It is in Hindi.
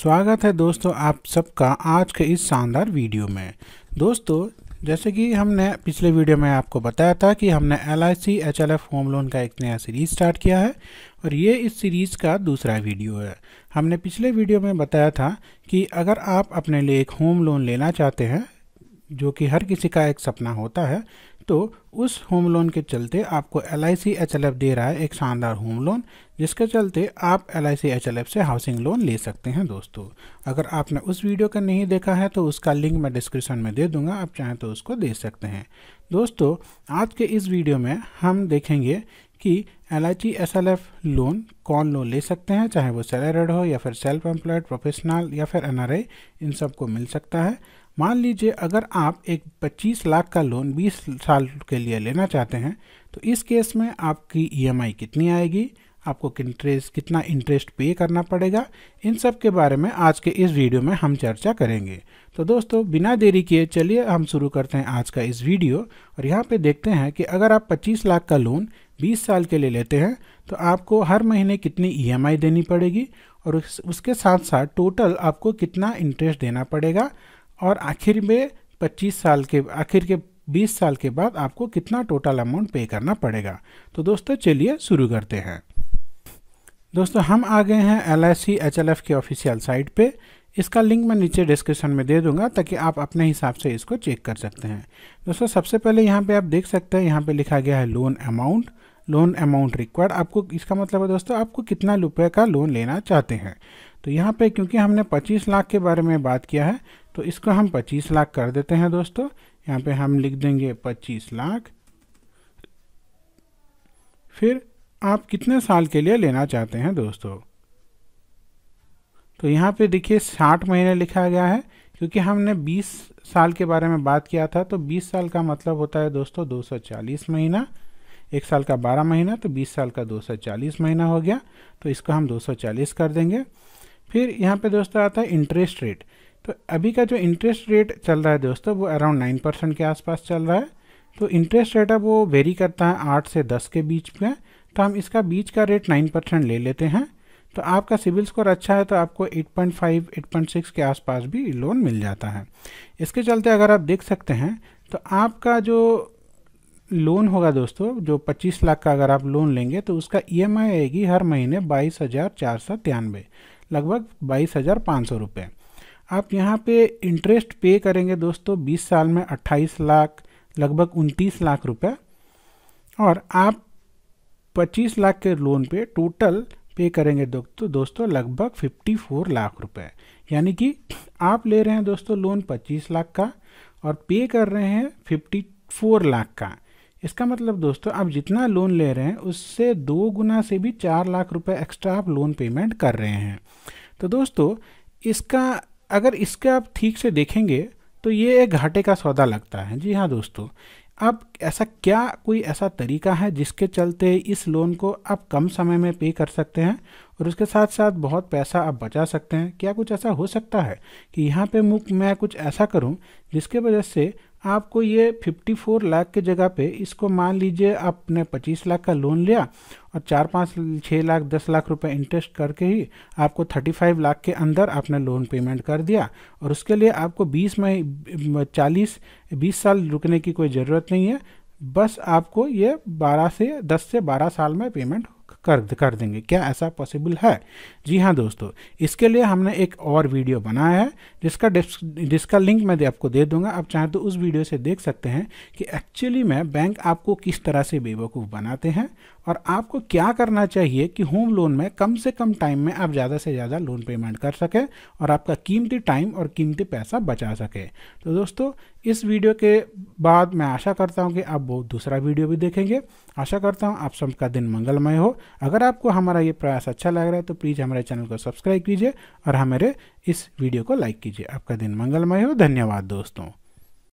स्वागत है दोस्तों आप सबका आज के इस शानदार वीडियो में दोस्तों जैसे कि हमने पिछले वीडियो में आपको बताया था कि हमने L I C H L F home loan का एक नया सीरीज़ स्टार्ट किया है और ये इस सीरीज़ का दूसरा वीडियो है हमने पिछले वीडियो में बताया था कि अगर आप अपने लिए एक होम लोन लेना चाहते हैं जो कि हर किसी का एक सपना होता है तो उस होम लोन के चलते आपको L I C H L F दे रहा है एक शानदार होम लोन जिसके चलते आप L I C H L F से हाउसिंग लोन ले सकते हैं दोस्तों अगर आपने उस वीडियो का नहीं देखा है तो उसका लिंक मैं डिस्क्रिप्शन में दे दूंगा आप चाहें तो उसको दे सकते हैं दोस्तों आज के इस वीडियो में हम देखेंगे कि L I C S L F loan कौन लोन ले सकते हैं चाहे वो सैलरीड हो या फिर सेल्फ एम्प्लॉयड प्रोफेशनल या फिर एन आर आई इन सबको मिल सकता है मान लीजिए अगर आप एक 25 लाख का लोन 20 साल के लिए लेना चाहते हैं तो इस केस में आपकी ईएमआई e कितनी आएगी आपको इंटरेस्ट कितना इंटरेस्ट पे करना पड़ेगा इन सब के बारे में आज के इस वीडियो में हम चर्चा करेंगे तो दोस्तों बिना देरी किए चलिए हम शुरू करते हैं आज का इस वीडियो और यहाँ पे देखते हैं कि अगर आप 25 लाख का लोन 20 साल के लिए लेते हैं तो आपको हर महीने कितनी ई e देनी पड़ेगी और उसके साथ साथ टोटल आपको कितना इंटरेस्ट देना पड़ेगा और आखिर में पच्चीस साल के आखिर के 20 साल के बाद आपको कितना टोटल अमाउंट पे करना पड़ेगा तो दोस्तों चलिए शुरू करते हैं दोस्तों हम आ गए हैं एल आई के ऑफिशियल साइट पे इसका लिंक मैं नीचे डिस्क्रिप्शन में दे दूंगा ताकि आप अपने हिसाब से इसको चेक कर सकते हैं दोस्तों सबसे पहले यहाँ पे आप देख सकते हैं यहाँ पे लिखा गया है loan amount loan amount required आपको इसका मतलब है दोस्तों आपको कितना रुपये का लोन लेना चाहते हैं तो यहाँ पर क्योंकि हमने पच्चीस लाख के बारे में बात किया है तो इसको हम पच्चीस लाख कर देते हैं दोस्तों यहाँ पर हम लिख देंगे पच्चीस लाख फिर आप कितने साल के लिए लेना चाहते हैं दोस्तों तो यहाँ पे देखिए साठ महीने लिखा गया है क्योंकि हमने 20 साल के बारे में बात किया था तो 20 साल का मतलब होता है दोस्तों 240 महीना एक साल का 12 महीना तो 20 साल का 240 महीना हो गया तो इसको हम 240 कर देंगे फिर यहाँ पे दोस्तों आता है इंटरेस्ट रेट तो अभी का जो इंटरेस्ट रेट चल रहा है दोस्तों वो अराउंड नाइन परसेंट के आसपास चल रहा है तो इंटरेस्ट रेट अब वो वेरी करता है आठ से दस के बीच में तो हम इसका बीच का रेट नाइन परसेंट ले लेते हैं तो आपका सिविल स्कोर अच्छा है तो आपको 8.5, 8.6 के आसपास भी लोन मिल जाता है इसके चलते अगर आप देख सकते हैं तो आपका जो लोन होगा दोस्तों जो 25 लाख का अगर आप लोन लेंगे तो उसका ईएमआई e आएगी हर महीने बाईस हज़ार चार सौ तिरानवे लगभग बाईस हज़ार पाँच सौ रुपये आप यहाँ पे इंटरेस्ट पे करेंगे दोस्तों 20 साल में 28 लाख लगभग 29 लाख रुपए और आप पच्चीस लाख के लोन पे टोटल पे करेंगे दोस्तों दोस्तों लगभग फिफ्टी फोर लाख रुपए यानी कि आप ले रहे हैं दोस्तों लोन पच्चीस लाख का और पे कर रहे हैं फिफ्टी फोर लाख का इसका मतलब दोस्तों आप जितना लोन ले रहे हैं उससे दो गुना से भी चार लाख रुपए एक्स्ट्रा आप लोन पेमेंट कर रहे हैं तो दोस्तों इसका अगर इसका आप ठीक से देखेंगे तो ये एक घाटे का सौदा लगता है जी हाँ दोस्तों अब ऐसा क्या कोई ऐसा तरीका है जिसके चलते इस लोन को आप कम समय में पे कर सकते हैं और उसके साथ साथ बहुत पैसा आप बचा सकते हैं क्या कुछ ऐसा हो सकता है कि यहाँ पे मुख मैं कुछ ऐसा करूँ जिसके वजह से आपको ये 54 लाख के जगह पे इसको मान लीजिए आपने 25 लाख का लोन लिया और चार पाँच छः लाख दस लाख रुपए इंटरेस्ट करके ही आपको 35 लाख के अंदर आपने लोन पेमेंट कर दिया और उसके लिए आपको 20 में 40 20 साल रुकने की कोई ज़रूरत नहीं है बस आपको ये 12 से 10 से 12 साल में पेमेंट कर कर देंगे क्या ऐसा पॉसिबल है जी हाँ दोस्तों इसके लिए हमने एक और वीडियो बनाया है जिसका जिसका लिंक मैं आपको दे दूंगा आप चाहें तो उस वीडियो से देख सकते हैं कि एक्चुअली में बैंक आपको किस तरह से बेवकूफ़ बनाते हैं और आपको क्या करना चाहिए कि होम लोन में कम से कम टाइम में आप ज़्यादा से ज़्यादा लोन पेमेंट कर सकें और आपका कीमती टाइम और कीमती पैसा बचा सके तो दोस्तों इस वीडियो के बाद मैं आशा करता हूँ कि आप वो दूसरा वीडियो भी देखेंगे आशा करता हूँ आप सबका दिन मंगलमय हो अगर आपको हमारा ये प्रयास अच्छा लग रहा है तो प्लीज़ हमारे चैनल को सब्सक्राइब कीजिए और हमारे इस वीडियो को लाइक कीजिए आपका दिन मंगलमय हो धन्यवाद दोस्तों